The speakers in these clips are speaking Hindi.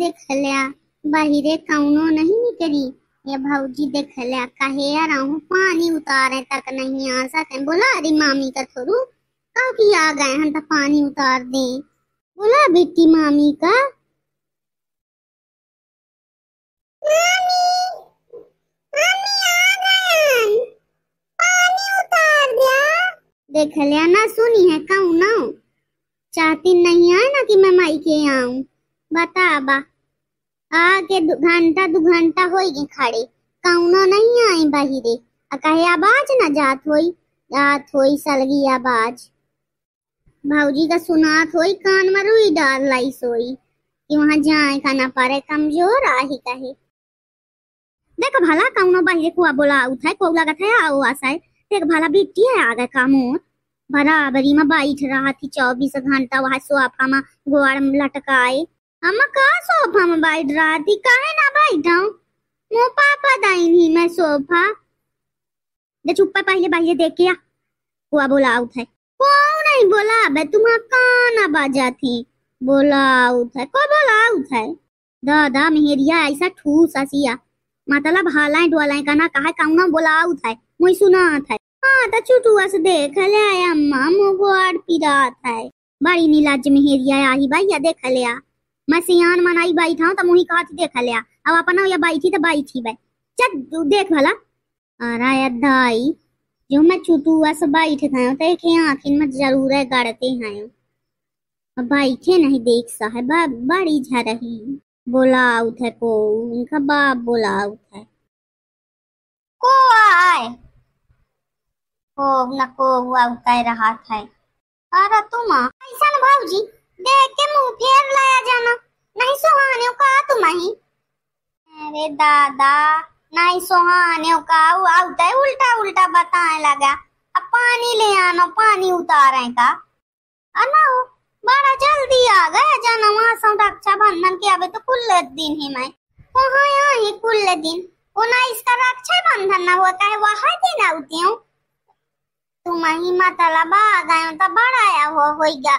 देखल्या बाहिरे कौनो नहीं निकली ये देख देखल्या कहे यार पानी उतारे तक नहीं आ सके बोला अरे मामी का थोड़ू का की आ गए हम तो पानी उतार दे बोला बेटी मामी का देख लिया ना सुनी है ना चाहती नहीं आए ना कि मैं माई के आऊं बता आगे घंटा दु घंटा होई गे खड़े कौनो नहीं आए बहिरे आवाज ना जात होई जात होई सलगी आवाज भाजी का सुनात होई कान में रुई डाल लाई सोई कि वहां जाए का ना पारे कमजोर आही कहे देख भला कौनो बहिरे को बोला उठाए को लगत आओ आसाए देख भला बेटी है आ गए कामो बराबरी में बैठ रहा थी चौबीस घंटा वहां सोफा में गोड़ लटकाए ಅಮ್ಮ ಕಾ सोफा में बैठ रहा थी काहे ना बैठा मो पापा दाई नहीं मैं सोफा दे चुप पर पहले पहले देख के हुआ बोला आउट है कौन नहीं बोला बे तुम कहाँ ना बाजा थी बोला आउट है को बोला आउट है दादा मेहरिया ऐसा ठूस आसिया मतलब हालाए डोलाए का ना कहा ना बोला आउट है मुई सुना था हाँ तो चुटुआ से देख ले अम्मा मोगो आड़ पीरात है बड़ी नीलाज मेहरिया आई भाई या देख ले मैं सियान मनाई बाई था तो मुही कहा देख लिया अब अपना या बाई थी तो बाई थी बे चल देख भला अरे दाई जो मैं छुटू हुआ सब बैठ गयो तो एक आखिर में जरूर है गड़ते हैं बाइके नहीं देख सा है बा, बड़ी झरही बोलाउत है को उनका बाप बोलाउत है को आए को ना को हुआ उतर रहा था अरे तुम ऐसा ना भाऊजी देख के मुंह फेर लाया जाना नहीं सुहाने का तुम तो ही अरे दादा नहीं सुहाने का आउटा उल्टा उल्टा बताने लगा अब पानी ले आनो पानी उतारे का अनाओ बड़ा जल्दी आ गया जाना वहां से तो रक्षा बंधन के अबे तो कुल दिन ही मैं वहाँ यहां ही कुल दिन उना इसका रक्षा बंधन ना होता है वहां दिन आती हूँ तुम ही लबा आ गए तो बड़ा आया हो होइगा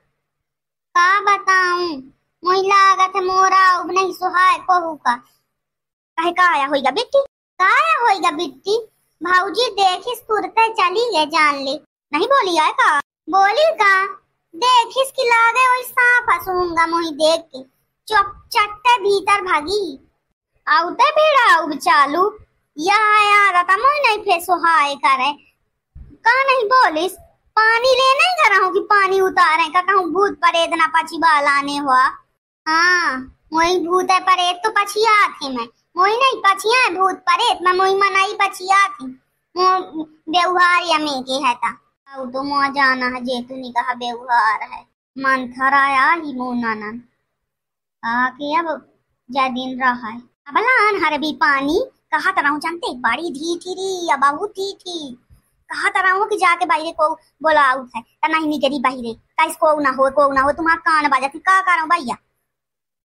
का बताऊं मोहिला आगत है मोरा उब नहीं सुहाय कहू का कहे का आया होएगा बेटी का आया होएगा बेटी भाऊजी देखिस तुरते चली ये जान ले नहीं बोली आए का बोली का देखिस कि लागे वही सांप हसूंगा मोही देख के चुप चट्टे भीतर भागी आउते भीड़ा उब चालू यह आया था तो मोही नहीं फेसो हाय करे का नहीं बोलिस पानी लेना ही रहा हूँ कि पानी उतार उतारे का कहूँ भूत परेत ना पची बाल आने हुआ हाँ मोई भूत है परेत तो पछिया थी मैं मोई नहीं पछिया है भूत परेत मैं मोई मनाई पछिया थी व्यवहार या मेके है था अब तो मुआ जाना है जेतु ने कहा व्यवहार है मन आया ही नानन आके अब जय दिन रहा है अब लान हर भी पानी कहा तरह जानते बड़ी धी थी अब बहुत थी थी कहा तरह हो कि जाके बाहिरे को बोला आउट है ता नहीं निगरी बाहिरे ता इसको ना हो को ना हो तुम कान बाजा थी का करो भैया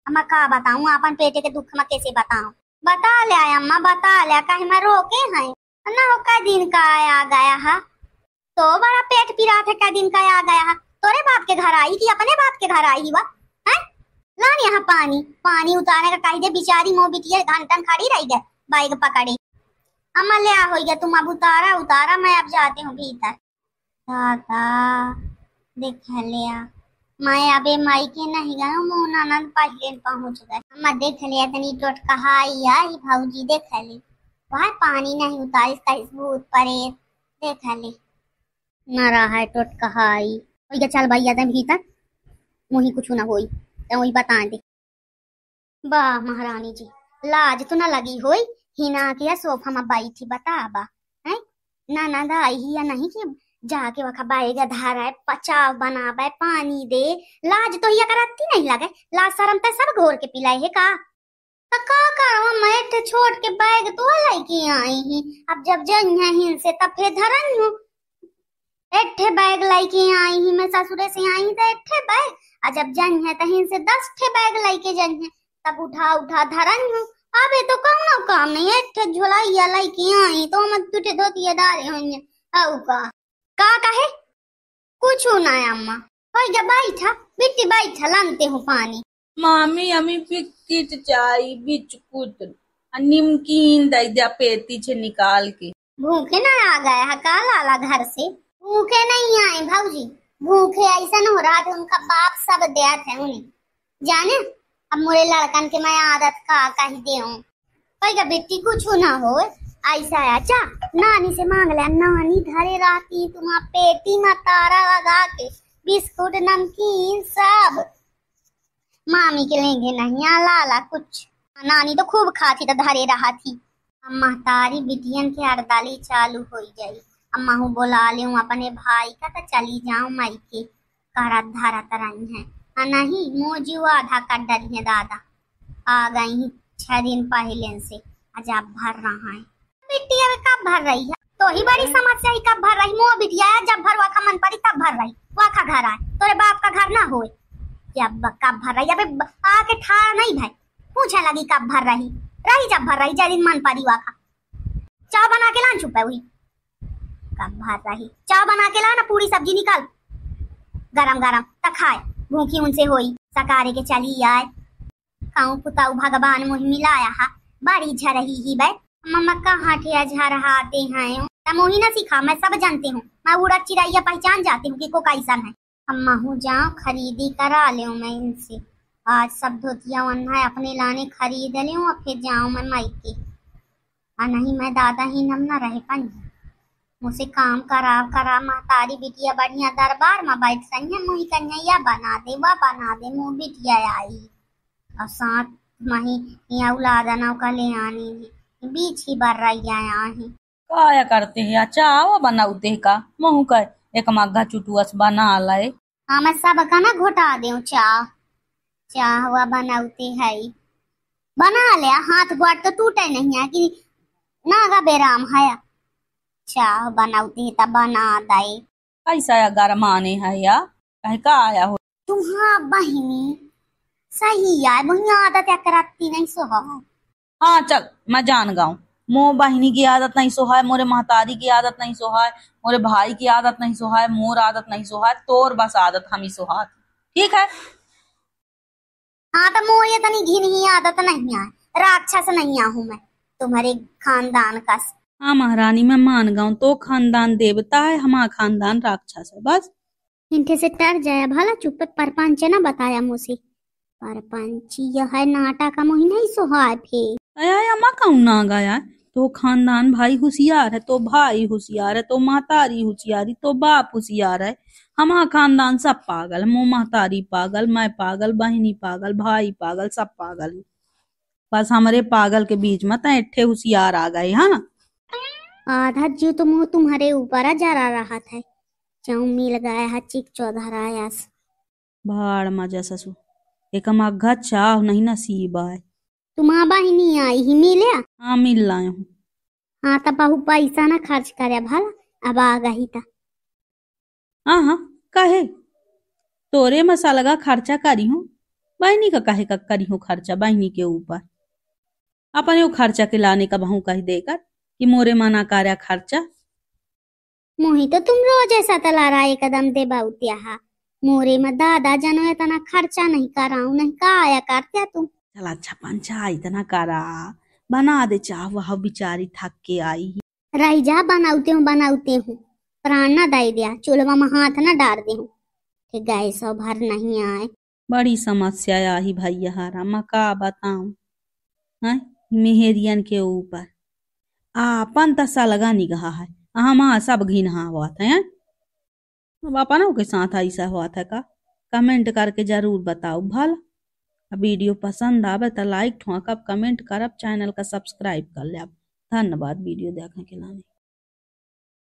अम्मा का बताऊं अपन पेटे के दुख में कैसे बताऊं बता ले अम्मा बता ले कहीं मैं रोके हैं ना हो का दिन का आ गया है तो बड़ा पेट पीरा थे का दिन का आ गया है तोरे बाप के घर आई कि अपने बाप के घर आई हुआ है लान यहाँ पानी पानी उतारने का कह दे बिचारी मो बिटिया घंटन खड़ी रही गए बाइक पकड़ी ले आ हो गया तुम अब उतारा उतारा मैं अब जाती हूँ भीतर दादा देख लिया मैं अबे माई के नहीं गयो मोहन आनंद पहले पहुंच गए अम्मा देख लिया तनी टोटका ही भाऊजी देख ली वहा पानी नहीं उतार इसका इस भूत परे देख ली न रहा है टोटका होइया चल भाई तुम भीतर मुही कुछ ना हो तो वही बता दे वाह महारानी जी लाज तो ना लगी होई हिना हिनाकिया सोफा में बाई थी बता बा है ना ना दा आई या नहीं कि जाके वखा गया धारा है पचाव बना बाय पानी दे लाज तो हिया कराती नहीं लगे लाज शरम तो सब घोर के पिलाए है का तो का करो मैं तो छोड़ के बैग तो लेके आई ही अब जब जइया हिन से तब फिर धरन हूं एठे बैग लेके आई ही मैं ससुरे से आई तो एठे बैग और जब जन है तहिन से दस ठे बैग लेके है तब उठा उठा धरन हूं अबे तो कम ना काम नहीं है ठे झोलाइया लइकी आई तो मत टूटे धोतिया डाले होन आऊ का का कहे कुछ ना है अम्मा होई जा बैठा बिट्टी बैठा लानते हूँ पानी मामी अमी हमें बिस्किट चाहिए बिस्कुट निमकीन दई दे पेटी से निकाल के भूखे ना आ गया है का लाला घर से भूखे नहीं आए भौजी भूखे ऐसा न हो रहा उनका बाप सब दिया थे उन्हें जाने अब मुझे लड़कन के मैं आदत का कही दे कोई का बेटी कुछ ना हो ऐसा है अच्छा नानी से मांग लिया नानी धरे रहती तुम पेटी में तारा लगा के बिस्कुट नमकीन सब मामी के लेंगे नहीं आ लाला कुछ नानी तो खूब खाती तो धरे रहा थी अम्मा तारी बिटियन के अड़दाली चालू हो गई अम्मा हूँ बोला ले अपने भाई का तो चली जाऊं मई के कारा धारा तरह है हाँ, नहीं मोजी वो आधा धक्का डाली है दादा आ गई छह दिन पहले से आज आप भर रहा है बिटिया में कब भर रही है तो ही बड़ी समस्या ही कब भर रही मो बिटिया जब भर वाखा मन पड़ी तब भर रही वाखा घर आए तोरे बाप का घर ना होए जब कब भर रही अबे आके ठा नहीं भाई पूछा लगी कब भर रही रही जब भर रही जय मन पड़ी वाखा चाव बना के लान छुपे हुई कब भर रही चाव बना के ला ना पूरी सब्जी निकाल गरम गरम तक खाए भूखी उनसे होई सकारे के चली आए काऊ पुताऊ भगवान मोह मिलाया हा बड़ी रही ही बै मम्मा कहाँ ठे ठेरा रहा आते हैं मोही ना सीखा मैं सब जानती हूँ मैं उड़ा चिड़ैया पहचान जाती हूँ कि को कैसा है अम्मा हूँ जाओ खरीदी करा ले मैं इनसे आज सब धोतिया वन्ना अपने लाने खरीद ले और फिर जाऊँ मैं माइके और नहीं मैं दादा ही नम ना रह पाऊंगी मुसे काम करा करा माँ तारी बिटिया बढ़िया दरबार माँ बैठ सैया मुही कन्हैया बना दे वा बना दे मुँह बिटिया आई और साथ मही यहाँ उलादा नौ का ले आनी है बीच ही बर रही है आही काया करते है अच्छा आओ बना दे का मुँह कर एक मग्घा चुटुअस बना लाए हाँ मैं सब का ना घोटा दे चाह चाह हुआ बनाते है बना लिया हाथ गोट तो टूटे नहीं है कि नागा बेराम है अच्छा बनाती तो बना दई माने है या का आया हो हाँ बहिनी सही बहिनी आदत या नहीं हाँ चल मैं जान बहिनी की आदत नहीं सोहा मोरे महतारी की आदत नहीं सोहा मोरे भाई की आदत नहीं सोहा मोर आदत नहीं सोहा तोर बस आदत हम ही सोहा ठीक है हाँ तो मोर ये तो नहीं घिन आदत नहीं है राक्षस नहीं आऊ मैं तुम्हारे खानदान का हाँ महारानी मैं मान गा तो खानदान देवता है हमारा खानदान राक्षस है बस इनके से डर जाया भला चुप परपंच ना बताया मुझे परपंच यह नाटा का मोहि नहीं सोहाय थे आया मां का ना गाया तो खानदान भाई होशियार है तो भाई होशियार है तो महतारी होशियारी तो बाप होशियार है हमारा खानदान सब पागल है मो महतारी पागल मैं पागल बहनी पागल भाई पागल सब पागल बस हमारे पागल के बीच में तो होशियार आ गए है हाँ। आधा जीव तो मोह तुम्हारे ऊपर जा रहा था चौमी लगाया है चिक चौधरा आयास भाड़ मजा ससु एक हम मग्घा चाह नहीं नसीब आए तुम आबा ही नहीं आई ही मिले हाँ मिल लाए हूँ हाँ तो बहु पैसा ना खर्च करे भला अब आ गई था हाँ हाँ कहे तोरे मसाला का खर्चा करी हूँ बहनी का कहे का करी हूँ खर्चा बहनी के ऊपर अपने वो खर्चा के लाने का बहू कह देकर कि मोरे माना कार्या खर्चा मोहित तुम रोज ऐसा तलारा एक कदम दे बाउतिया हा मोरे में दादा जनो इतना खर्चा नहीं कराऊ नहीं का आया करते तुम चल अच्छा पंचा इतना करा बना दे चाह वह बिचारी थक के आई रही जा बनाउते हूँ बनाउते हूँ प्राण ना दाई दिया चूल्हा में हाथ ना डाल दे हूँ गए सौ भर नहीं आए बड़ी समस्या आई भैया हारा मका बताऊ मेहरियन के ऊपर आपन तसा लगा निगाह है अहम सब घिन हुआ था अपनों के साथ ऐसा हुआ था का कमेंट करके जरूर बताओ भल वीडियो पसंद आवे तो लाइक ठोक कमेंट करब चैनल का सब्सक्राइब कर लेब धन्यवाद वीडियो देखने के लिए